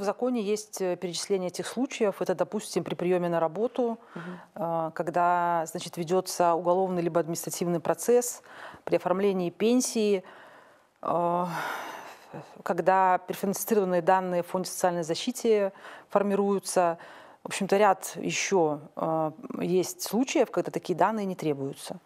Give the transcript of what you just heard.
в законе есть э, перечисление этих случаев. Это, допустим, при приеме на работу, угу. когда значит, ведется уголовный либо административный процесс, при оформлении пенсии, э, когда перфинансированные данные в фонде социальной защиты формируются. В общем-то, ряд еще есть случаев, когда такие данные не требуются.